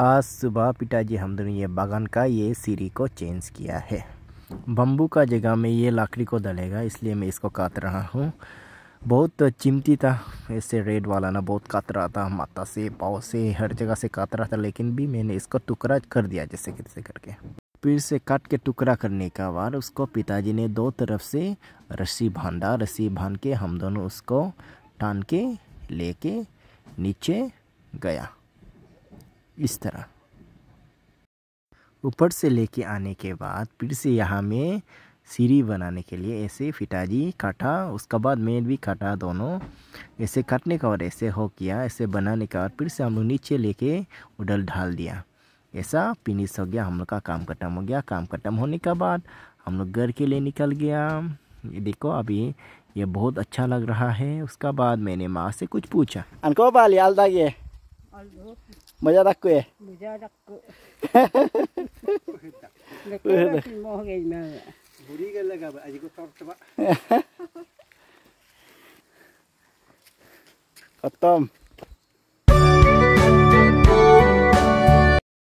आज सुबह पिताजी हम दोनों ये बागान का ये सीरी को चेंज किया है बम्बू का जगह में ये लकड़ी को डलेगा इसलिए मैं इसको काट रहा हूँ बहुत चिमती था ऐसे रेड वाला ना बहुत काट रहा था माता से पाव से हर जगह से काट रहा था लेकिन भी मैंने इसको टुकड़ा कर दिया जैसे जैसे करके फिर से काट के टुकड़ा करने का बाद उसको पिताजी ने दो तरफ से रस्सी बांधा रस्सी बांध के हम दोनों उसको टान के लेके नीचे गया इस तरह ऊपर से लेके आने के बाद फिर से यहाँ में सीढ़ी बनाने के लिए ऐसे फिटाजी काटा उसके बाद मैं भी काटा दोनों ऐसे काटने का और ऐसे हो किया ऐसे बनाने का और फिर से हम लोग नीचे लेके उडल ढाल दिया ऐसा फिनिश हो गया हम लोग का काम खत्म हो गया काम खत्म होने के बाद हम लोग घर के लिए निकल गया ये देखो अभी ये बहुत अच्छा लग रहा है उसका बाद मैंने माँ से कुछ पूछा अनको बाल याल दागे Maja dakwe. Maja dakwe. Lekka dakwe mo gei na. Buri gel laga ba aji ko tor tba. Khatam.